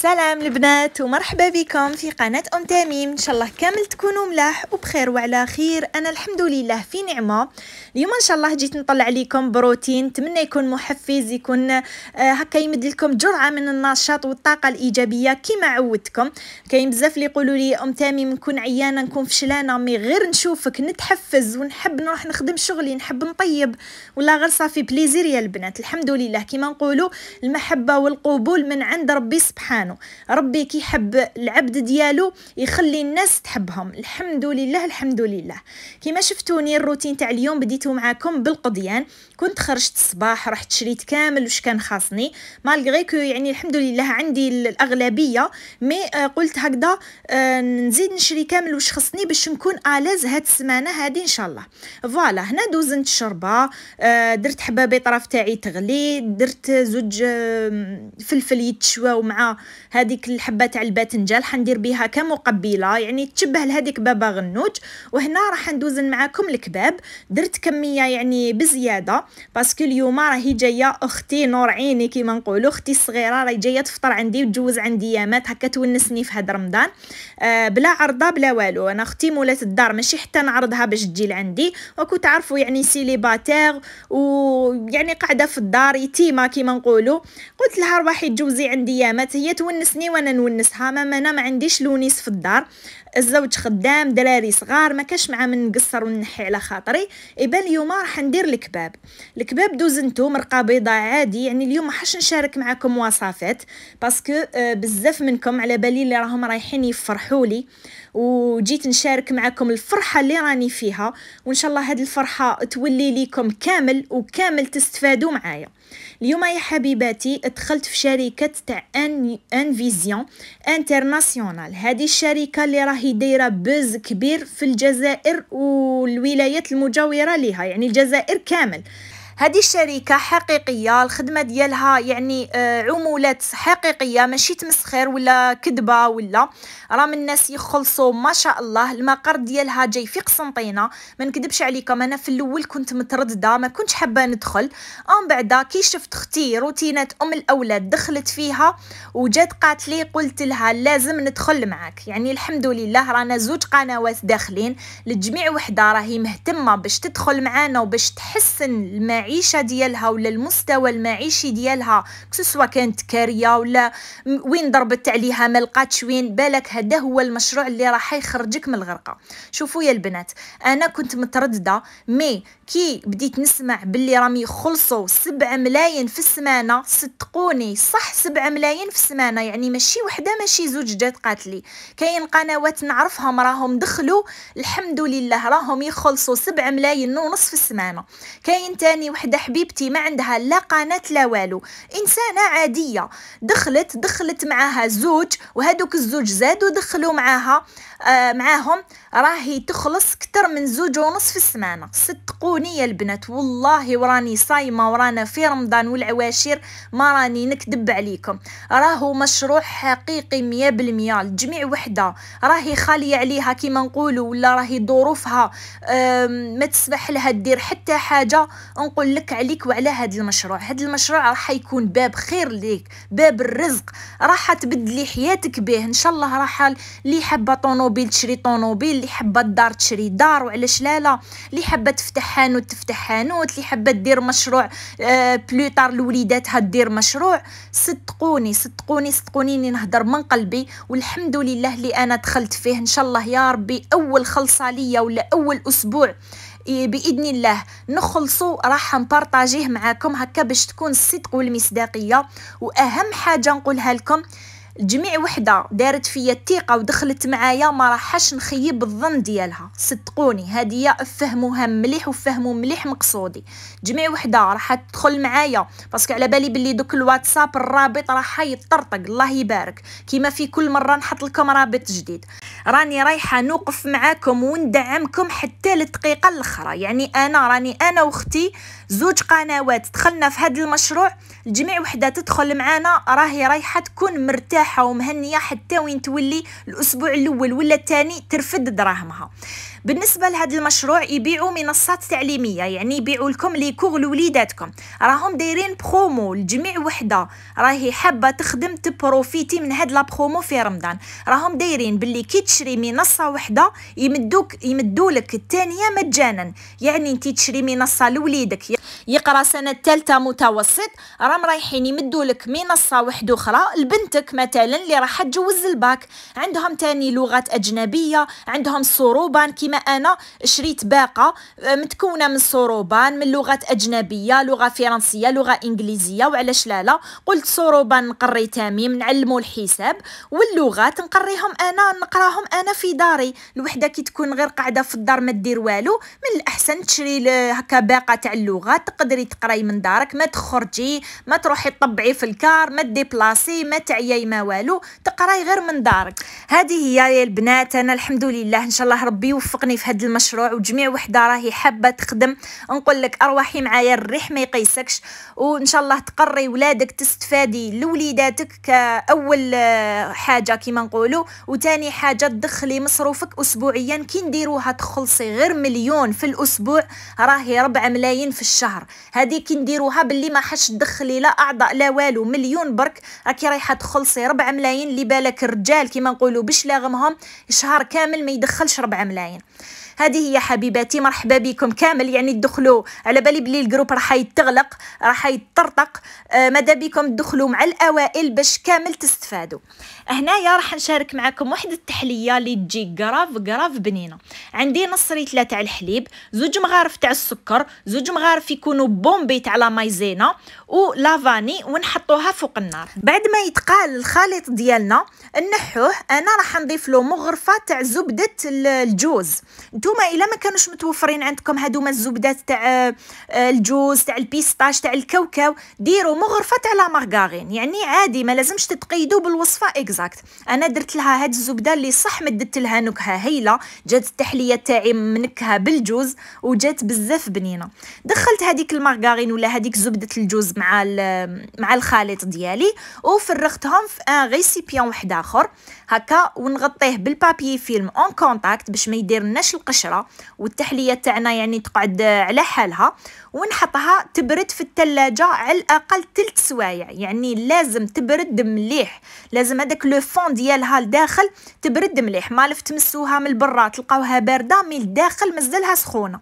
السلام البنات ومرحبا بكم في قناة أم تميم إن شاء الله كامل تكونوا ملاح وبخير وعلى خير أنا الحمد لله في نعمة اليوم إن شاء الله جيت نطلع لكم بروتين نتمنى يكون محفز يكون آه، هكا يمد لكم جرعة من النشاط والطاقة الإيجابية كما عودتكم كاين بزاف اللي يقولوا لي أم تميم نكون عيانة نكون فشلانة مي غير نشوفك نتحفز ونحب نروح نخدم شغلي نحب نطيب ولا غير صافي بليزير يا البنات الحمد لله كما نقولوا المحبة والقبول من عند ربي سبحانه سبحانه ربي كيحب العبد ديالو يخلي الناس تحبهم الحمد لله الحمد لله كما شفتوني الروتين تاع اليوم بديتو معاكم بالقضيان كنت خرجت الصباح رحت شريت كامل واش كان خاصني مالغري كو يعني الحمد لله عندي الاغلبيه مي آه، قلت هكذا آه، نزيد نشري كامل واش خصني باش نكون الاز هاد السمانه هادي ان شاء الله فوالا هنا دوزنت الشربه آه، درت حبه طرف تاعي تغلي درت زوج فلفل يتشواو مع هذيك الحبه تاع الباذنجان حندير بها كمقبله يعني تشبه لهذيك بابا غنوج وهنا راح ندوزن معاكم الكباب درت كميه يعني بزياده باسكو اليوم راهي جايه اختي نور عيني كيما نقولوا اختي الصغيره راهي جايه تفطر عندي وتجوز عندي يامات هكا تونسني في هذا رمضان آه بلا عرضه بلا والو انا اختي مولات الدار ماشي حتى نعرضها باش تجي لعندي وكو تعرفوا يعني سيليباتير ويعني قاعده في الدار يتيمه كيما نقولوا قلت لها روحي تجوزي عندي يامات هي تونس تونسني وانا نونسها ماما انا ما عنديش لونيس في الدار الزوج خدام دراري صغار ما كاش مع من نقصر ونحي على خاطري ايبان اليوم راح ندير الكباب الكباب دوزنتو مرقه بيضاء عادي يعني اليوم ما حش نشارك معكم وصفات باسكو آه، بزاف منكم على بالي اللي راهم رايحين يفرحوا لي وجيت نشارك معكم الفرحه اللي راني فيها وان شاء الله هاد الفرحه تولي ليكم كامل وكامل تستفادوا معايا اليوم يا حبيباتي دخلت في شركه تاع ان ان فيزيون انترناسيونال هذه الشركه اللي راه راهي دايره بز كبير في الجزائر والولايات المجاوره لها يعني الجزائر كامل هذه الشركة حقيقية الخدمة ديالها يعني آه، عمولات حقيقية ماشي تمسخير ولا كذبة ولا راه من الناس يخلصوا ما شاء الله المقر ديالها جاي في قسنطينة ما نكذبش عليكم انا في الاول كنت مترددة ما كنتش حابة ندخل ام بعد كي شفت اختي روتينات ام الاولاد دخلت فيها وجات قالت لي قلت لها لازم ندخل معاك يعني الحمد لله رانا زوج قنوات داخلين للجميع وحده راهي مهتمة باش تدخل معانا وباش تحسن المعيشة المعيشه ديالها ولا المستوى المعيشي ديالها سواء كانت كاريه ولا وين ضربت عليها ما لقاتش وين بالك هذا هو المشروع اللي راح يخرجك من الغرقه شوفوا يا البنات انا كنت متردده مي كي بديت نسمع باللي راهم يخلصوا 7 ملايين في السمانه صدقوني صح 7 ملايين في السمانه يعني ماشي وحده ماشي زوج جات قاتلي كاين قنوات نعرفهم راهم دخلوا الحمد لله راهم يخلصوا 7 ملايين ونص في السمانه كاين تاني وحده حبيبتي ما عندها لا قناه لا والو انسانه عاديه دخلت دخلت معاها زوج وهذوك الزوج زادوا دخلوا معاها آه معاهم راهي تخلص كتر من زوج ونص في السمانه صدقوني يا البنات والله وراني صايمه ورانا في رمضان والعواشر ما راني نكذب عليكم راهو مشروع حقيقي مية بالمية الجميع وحده راهي خاليه عليها كيما نقولوا ولا راهي ظروفها ما تسمح لها دير حتى حاجه نقول نقول لك عليك وعلى هذا المشروع هذا المشروع راح يكون باب خير ليك باب الرزق راح تبدلي حياتك به ان شاء الله راح اللي حابه طونوبيل تشري طونوبيل اللي حابه الدار تشري دار وعلاش لا لا اللي حابه تفتح حانوت تفتح حانوت اللي حابه دير مشروع آه بلوطار لوليداتها دير مشروع صدقوني صدقوني صدقوني نهضر من قلبي والحمد لله اللي انا دخلت فيه ان شاء الله يا ربي اول خلصه ليا ولا اول اسبوع باذن الله نخلصو راح نبارطاجيه معاكم هكا باش تكون الصدق والمصداقيه واهم حاجه نقولها لكم جميع وحدة دارت فيا الثقة ودخلت معايا ما راحش نخيب الظن ديالها صدقوني هادية فهموها مليح وفهموا مليح مقصودي جميع وحدة راح تدخل معايا باسكو على بالي بلي دوك الواتساب الرابط راح يطرطق الله يبارك كيما في كل مرة نحط لكم رابط جديد راني رايحة نوقف معاكم وندعمكم حتى للدقيقة الاخرى يعني انا راني انا واختي زوج قنوات دخلنا في هذا المشروع جميع وحدة تدخل معانا راهي رايحة تكون مرتاحة تاعها ومهنيه حتى وين تولي الاسبوع الاول ولا الثاني ترفد دراهمها بالنسبه لهذا المشروع يبيعوا منصات تعليميه يعني يبيعوا لكم لي كوغ لوليداتكم راهم دايرين برومو لجميع وحده راهي حابه تخدم تبروفيتي من هاد لا برومو في رمضان راهم دايرين باللي كي تشري منصه وحده يمدوك يمدولك الثانيه مجانا يعني انت تشري منصه لوليدك يقرا سنه ثالثه متوسط راهم رايحين يمدوا لك منصه واحده اخرى لبنتك مثلا اللي راح تجوز الباك عندهم تاني لغات اجنبيه عندهم صروبان كما انا شريت باقه آه، متكونه من صروبان من لغات اجنبيه لغه فرنسيه لغه انجليزيه وعلاش لا لا قلت صروبان نقري تميم نعلموا الحساب واللغات نقريهم انا نقراهم انا في داري الوحده كي تكون غير قاعده في الدار ما دير والو من الاحسن تشري هكا باقه تاع اللغات تقدري تقراي من دارك ما تخرجي ما تروحي تطبعي في الكار ما ديبلاسي ما تعياي ما والو تقراي غير من دارك هذه هي يا البنات انا الحمد لله ان شاء الله ربي يوفقني في هذا المشروع وجميع وحده راهي حابه تخدم نقول لك ارواحي معايا الريح ما يقيسكش وان شاء الله تقري ولادك تستفادي لوليداتك كاول آه، حاجه كيما نقولوا وثاني حاجه تدخلي مصروفك اسبوعيا كي نديروها تخلصي غير مليون في الاسبوع راهي ربع ملايين في الشهر الشهر هذه كي نديروها باللي ما حش تدخلي لا اعضاء لا والو مليون برك راكي رايحه تخلصي ربع ملايين اللي بالك الرجال كيما نقولوا باش لاغمهم شهر كامل ما يدخلش ربع ملايين هذه هي حبيباتي مرحبا بكم كامل يعني تدخلوا على بالي بلي الجروب راح يتغلق راح يتطرطق آه ماذا بكم تدخلوا مع الاوائل باش كامل تستفادوا هنايا راح نشارك معكم واحد التحليه اللي تجي كراف كراف بنينه عندي نص ريتله تاع الحليب زوج مغارف تاع السكر زوج مغارف يكونوا بومبي تاع لا مايزينا ولافاني ونحطوها فوق النار بعد ما يتقال الخليط ديالنا نحوه انا راح نضيف له مغرفه تاع زبده الجوز نتوما الا ما كانوش متوفرين عندكم هادوما الزبدات تاع آه، الجوز تاع البيستاش تاع الكاوكاو ديروا مغرفه تاع لا يعني عادي ما لازمش تتقيدوا بالوصفه اكزا اكزاكت انا درت لها هاد الزبده اللي صح مدت لها نكهه هايله جات التحليه تاعي منكهه بالجوز وجات بزاف بنينه دخلت هذيك المارغارين ولا هذيك زبده الجوز مع مع الخليط ديالي وفرغتهم في ان ريسيبيون واحد اخر هكا ونغطيه بالبابي فيلم اون كونتاكت باش ما يديرناش القشره والتحليه تاعنا يعني تقعد على حالها ونحطها تبرد في الثلاجه على الاقل ثلث سوايع يعني لازم تبرد مليح لازم هذاك هذاك لو فون ديالها لداخل تبرد مليح مالف تمسوها من برا تلقاوها بارده من الداخل مازالها سخونه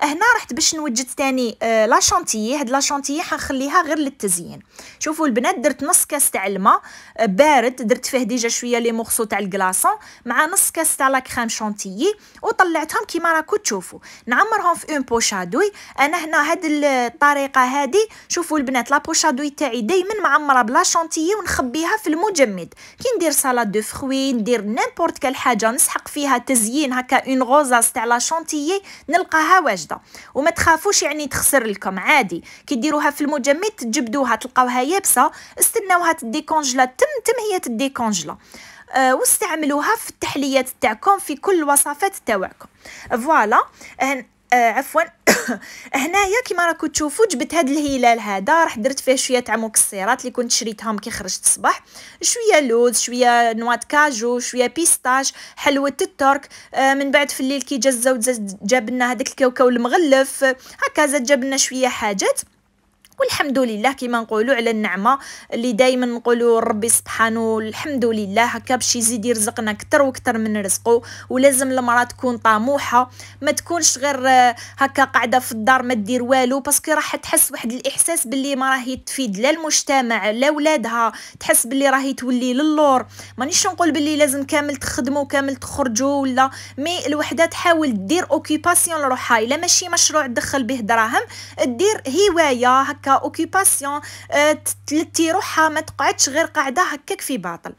هنا رحت باش نوجد ثاني آه، لا شونتيي هاد لا شونتيي حنخليها غير للتزيين شوفوا البنات درت نص كاس تاع الماء آه، بارد درت فيه ديجا شويه لي مورسو تاع الكلاصون مع نص كاس تاع لا كريم شونتيي وطلعتهم كيما راكم تشوفوا نعمرهم في اون بوشادوي انا هنا هاد الطريقه هادي شوفوا البنات لا بوشادوي تاعي دائما معمره بلا شونتيي ونخبيها في المجمد كي ندير سالاد دو فروي ندير نيمبورت كال حاجه نسحق فيها تزيين هكا اون غوزاس تاع لا شونتيي نلقاها واجد واجده وما تخافوش يعني تخسر لكم عادي كي ديروها في المجمد تجبدوها تلقاوها يابسه استناوها تديكونجلا تم تم هي تديكونجلا أه واستعملوها في التحليات تاعكم في كل الوصفات تاعكم فوالا أه عفوا هنايا كيما راكم تشوفوا جبت هاد الهلال هذا راح درت فيه شويه تاع مكسرات اللي كنت شريتهم كي خرجت الصباح شويه لوز شويه نوا كاجو شويه بيستاش حلوه الترك آه من بعد في الليل كي جا الزوج جاب لنا هذاك الكاوكاو المغلف هكا زاد جاب لنا شويه حاجات والحمد لله كما نقولوا على النعمه اللي دائما نقولوا ربي سبحانه الحمد لله هكا باش يزيد يرزقنا اكثر واكثر من رزقه ولازم المراه تكون طموحه ما تكونش غير هكا قاعده في الدار ما دير والو باسكو راح تحس واحد الاحساس باللي ما راهي تفيد لا المجتمع لا ولادها تحس باللي راهي تولي للور مانيش نقول باللي لازم كامل تخدموا كامل تخرجوا ولا مي الوحده تحاول دير اوكيباسيون لروحها الا ماشي مشروع تدخل به دراهم دير هوايه هكا هكا اوكيباسيون آه، تلتي روحها ما تقعدش غير قاعده هكاك في باطل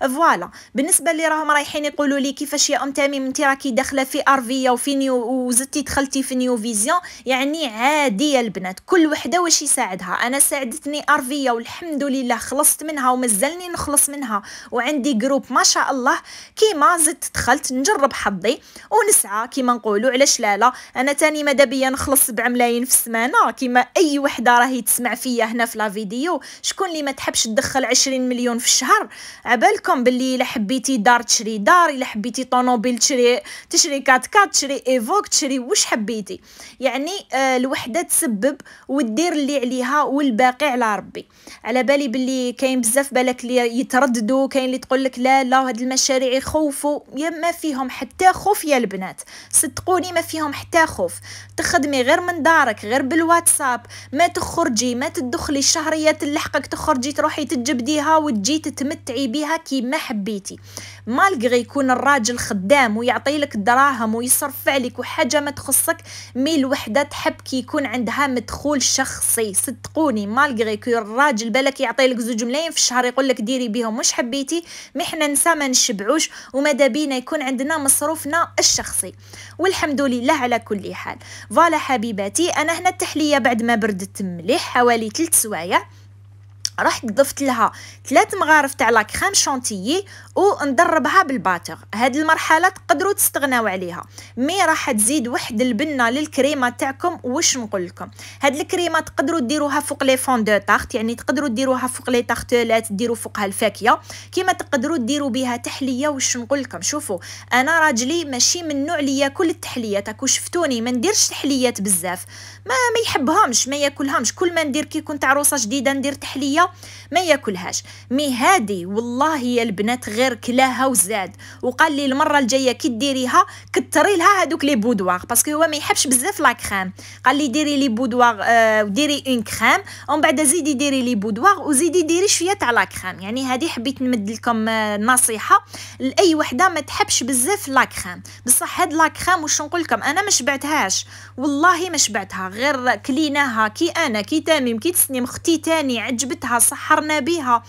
فوالا بالنسبه اللي راهم رايحين يقولوا لي كيفاش يا ام تميم انت راكي داخله في ارفيه وفي نيو وزدتي دخلتي في نيو فيزيون يعني عاديه البنات كل وحده واش يساعدها انا ساعدتني ارفيا والحمد لله خلصت منها ومازلني نخلص منها وعندي جروب ما شاء الله كيما زدت دخلت نجرب حظي ونسعى كيما نقولوا علاش لا لا انا تاني مادابيا نخلص بعملاين ملايين في السمانه كيما اي وحده راهي راهي تسمع فيا هنا في لا فيديو شكون اللي ما تحبش تدخل 20 مليون في الشهر عبالكم باللي الا حبيتي دار تشري دار الا حبيتي طونوبيل تشري تشري كات كات تشري ايفوك تشري واش حبيتي يعني آه، الوحده تسبب ودير اللي عليها والباقي على ربي على بالي باللي كاين بزاف بالك اللي يترددوا كاين اللي تقول لك لا لا هاد المشاريع يخوفوا يا ما فيهم حتى خوف يا البنات صدقوني ما فيهم حتى خوف تخدمي غير من دارك غير بالواتساب ما تخ تخرجي ما تدخلي الشهريه حقك تخرجي تروحي تجبديها وتجي تتمتعي بها كيما حبيتي مالغي يكون الراجل خدام ويعطي لك الدراهم ويصرف عليك وحاجه ما تخصك مي الوحده تحب كي يكون عندها مدخول شخصي صدقوني مالغي كي الراجل بالك يعطي لك زوج ملايين في الشهر يقول لك ديري بهم واش حبيتي مي حنا نسا ما نشبعوش وماذا بينا يكون عندنا مصروفنا الشخصي والحمد لله على كل حال فوالا حبيباتي انا هنا التحليه بعد ما بردت مليح به حوالي 3 سوايع رحت ضفت لها ثلاث مغارف تاع لا كريم شونتيي وندربها بالباتر هاد المرحله تقدروا تستغناو عليها مي راح تزيد واحد البنه للكريمه تاعكم واش نقول لكم هاد الكريمه تقدروا ديروها فوق لي فون دو تارت يعني تقدروا ديروها فوق لي تارتلات ديروا فوقها الفاكهه كيما تقدروا ديروا بها تحليه واش نقول لكم شوفوا انا راجلي ماشي من النوع اللي ياكل التحليات تاكو شفتوني ما نديرش تحليات بزاف ما ما يحبهمش ما ياكلهمش كل ما ندير كي كنت عروسه جديده ندير تحليه ما ياكلهاش مي هادي والله يا البنات غير كلاها وزاد وقال لي المره الجايه كي ديريها كتري لها هذوك لي بودواغ باسكو هو ما يحبش بزاف لا كريم قال لي ديري لي بودواغ آه ديري اون كريم ومن بعد زيدي ديري لي بودواغ وزيدي ديري شويه تاع لا كريم يعني هذه حبيت نمد لكم آه، نصيحه لاي وحده ما تحبش بزاف لا كريم بصح هاد لا كريم واش نقول لكم انا ما شبعتهاش والله ما شبعتها غير كليناها كي انا كي تميم كي تسنيم اختي تاني عجبتها بها سحرنا بها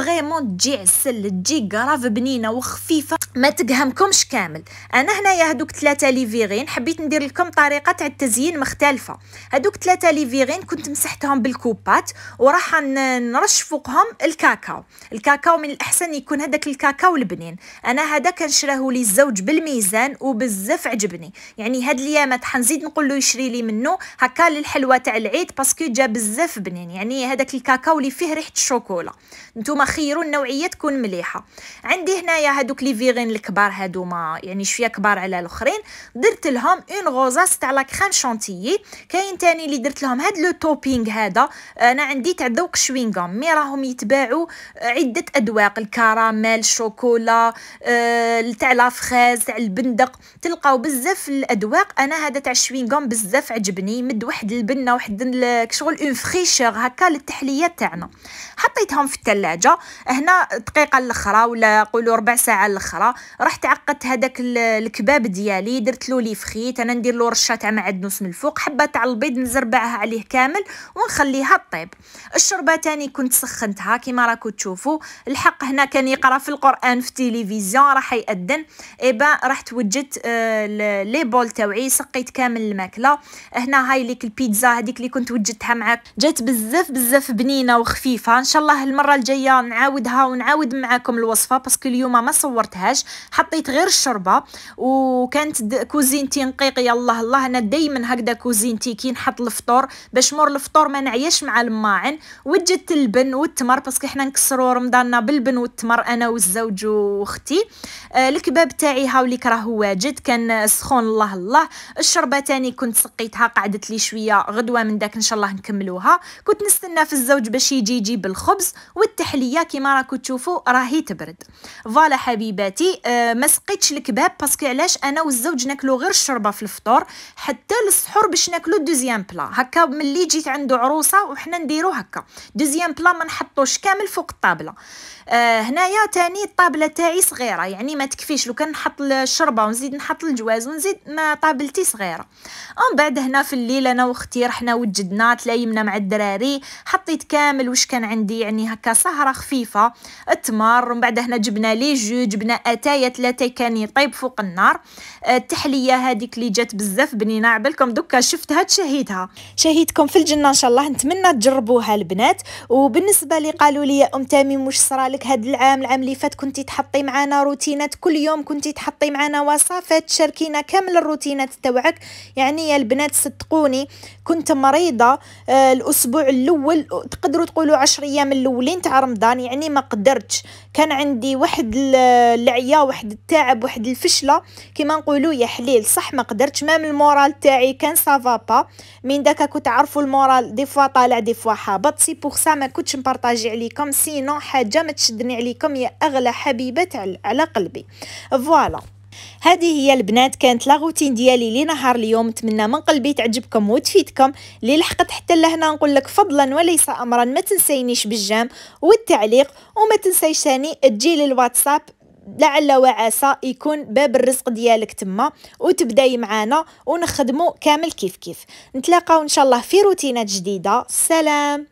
فريمون تجي عسل تجي كراف بنينه وخفيفه ما تقهمكمش كامل انا هنايا هذوك ثلاثه ليفيغين حبيت ندير لكم طريقه تاع التزيين مختلفه هذوك ثلاثه ليفيغين كنت مسحتهم بالكوبات وراح نرش فوقهم الكاكاو الكاكاو من الاحسن يكون هذاك الكاكاو البنين انا هذا كنشراه لي الزوج بالميزان وبزاف عجبني يعني هاد اليامات حنزيد نقول له يشري لي منه هكا للحلوه تاع العيد باسكو جا بزاف بنين يعني هذاك الكاكاو اللي فيه ريحه الشوكولا نتوما خيروا النوعيه تكون مليحه عندي هنايا هادوك لي فيغين الكبار هادوما يعني شويه كبار على الاخرين درت لهم اون غوزاس تاع لا كريم شانتيي كاين تاني اللي درت لهم هاد لو توبينغ هذا انا عندي تاع ذوق شوينغام مي راهم يتباعوا عده ادواق الكراميل الشوكولا آه، تاع لا فريز تاع البندق تلقاو بزاف الادواق انا هذا تاع الشوينغام بزاف عجبني مد واحد البنه واحد شغل اون فريشور هكا للتحليه تاعنا حطيتهم في الثلاجه حاجه هنا دقيقه الاخرى ولا قولوا ربع ساعه الاخرى رحت عقدت هذاك الكباب ديالي درت له لي فخيت انا ندير له رشه تاع معدنوس من الفوق حبه تاع البيض نزربعها عليه كامل ونخليها طيب الشوربه تاني كنت سخنتها كيما راكم تشوفوا الحق هنا كان يقرا في القران في التلفزيون راح يأذن ايبا رحت وجدت آه، لي بول تاوعي سقيت كامل الماكله هنا هاي ليك البيتزا هذيك اللي كنت وجدتها معاك جات بزاف بزاف بنينه وخفيفه ان شاء الله المره الجايه نعاودها ونعاود معاكم الوصفه باسكو اليوم ما صورتهاش حطيت غير الشوربه وكانت كوزينتي يا الله الله انا دائما هكذا كوزينتي كي نحط الفطور باش مور الفطور ما نعياش مع الماعن وجدت البن والتمر باسكو حنا نكسروا رمضاننا بالبن والتمر انا والزوج واختي آه، الكباب تاعي هاوليك كراه واجد كان سخون الله الله الشربه تاني كنت سقيتها قعدت لي شويه غدوه من داك ان شاء الله نكملوها كنت نستنى في الزوج باش يجي يجيب الخبز والتحليه العمليه كيما راكو تشوفوا راهي تبرد فوالا حبيباتي آه ما سقيتش الكباب باسكو علاش انا والزوج ناكلو غير الشربه في الفطور حتى للسحور باش ناكلو دوزيام بلا هكا ملي جيت عنده عروسه وحنا نديرو هكا دوزيام بلا ما نحطوش كامل فوق الطابله آه هنايا تاني الطابله تاعي صغيره يعني ما تكفيش لو كان نحط الشربه ونزيد نحط الجواز ونزيد ما طابلتي صغيره ومن بعد هنا في الليل انا واختي رحنا وجدنا تلايمنا مع الدراري حطيت كامل واش كان عندي يعني هكا سهره خفيفه التمر ومن بعد هنا جبنا لي جو جبنا أتاية ثلاثة كان يطيب فوق النار آه، التحليه هذيك اللي جات بزاف بنينه عبالكم دوكا شفتها تشهيتها شهيتكم في الجنه ان شاء الله نتمنى تجربوها البنات وبالنسبه لي قالوا لي يا ام تميم واش صرالك هذا العام العام اللي فات كنتي تحطي معنا روتينات كل يوم كنتي تحطي معنا وصفات شاركينا كامل الروتينات تاوعك يعني يا البنات صدقوني كنت مريضه آه الاسبوع الاول تقدروا تقولوا 10 ايام الاولين تاع رمضان رمضان يعني ما قدرتش كان عندي واحد العيا واحد التعب واحد الفشله كما نقولوا يا حليل صح ما قدرتش مام المورال تاعي كان سافا با من داك كنت عارفوا المورال دي فوا طالع دي فوا هابط سي بوغ سا ما كنتش نبارطاجي عليكم سينو حاجه ما تشدني عليكم يا اغلى حبيبات على قلبي فوالا هذه هي البنات كانت لاغوتين ديالي لنهار اليوم نتمنى من قلبي تعجبكم وتفيدكم اللي لحقت حتى لهنا نقول لك فضلا وليس امرا ما تنسينيش بالجام والتعليق وما تنسيش ثاني تجي للواتساب لعل وعسى يكون باب الرزق ديالك تما وتبداي معانا ونخدمه كامل كيف كيف نتلاقاو ان شاء الله في روتينات جديده سلام